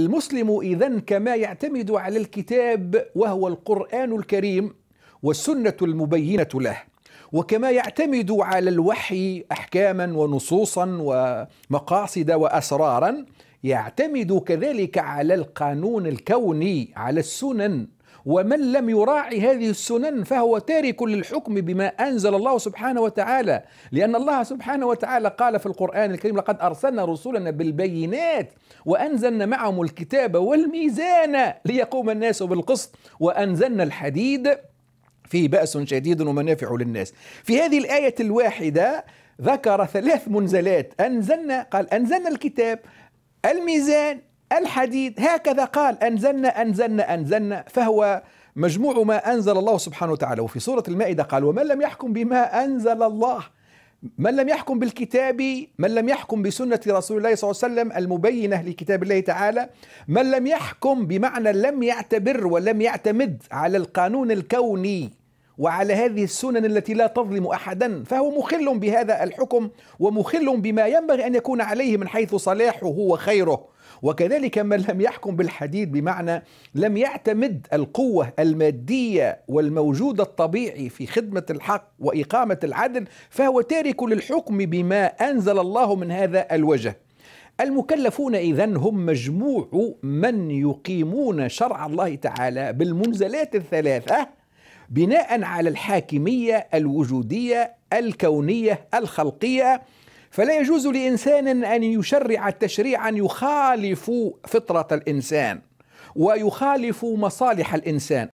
المسلم إذا كما يعتمد على الكتاب وهو القرآن الكريم والسنة المبينة له وكما يعتمد على الوحي أحكاما ونصوصا ومقاصد وأسرارا يعتمد كذلك على القانون الكوني على السنن ومن لم يراعي هذه السنن فهو تارك للحكم بما انزل الله سبحانه وتعالى لان الله سبحانه وتعالى قال في القران الكريم لقد ارسلنا رسلنا بالبينات وانزلنا معهم الكتاب والميزان ليقوم الناس بالقسط وانزلنا الحديد فيه باس شديد ومنافع للناس في هذه الايه الواحده ذكر ثلاث منزلات انزلنا قال انزلنا الكتاب الميزان الحديد هكذا قال أنزلنا أنزلنا أنزلنا فهو مجموع ما أنزل الله سبحانه وتعالى وفي سورة المائدة قال ومن لم يحكم بما أنزل الله من لم يحكم بالكتاب من لم يحكم بسنة رسول الله صلى الله عليه وسلم المبينة لكتاب الله تعالى من لم يحكم بمعنى لم يعتبر ولم يعتمد على القانون الكوني وعلى هذه السنن التي لا تظلم احدا فهو مخل بهذا الحكم ومخل بما ينبغي ان يكون عليه من حيث صلاحه وخيره وكذلك من لم يحكم بالحديد بمعنى لم يعتمد القوة المادية والموجود الطبيعي في خدمة الحق وإقامة العدل فهو تارك للحكم بما أنزل الله من هذا الوجه المكلفون إذا هم مجموع من يقيمون شرع الله تعالى بالمنزلات الثلاثة بناء على الحاكميه الوجوديه الكونيه الخلقيه فلا يجوز لانسان ان يشرع تشريعا يخالف فطره الانسان ويخالف مصالح الانسان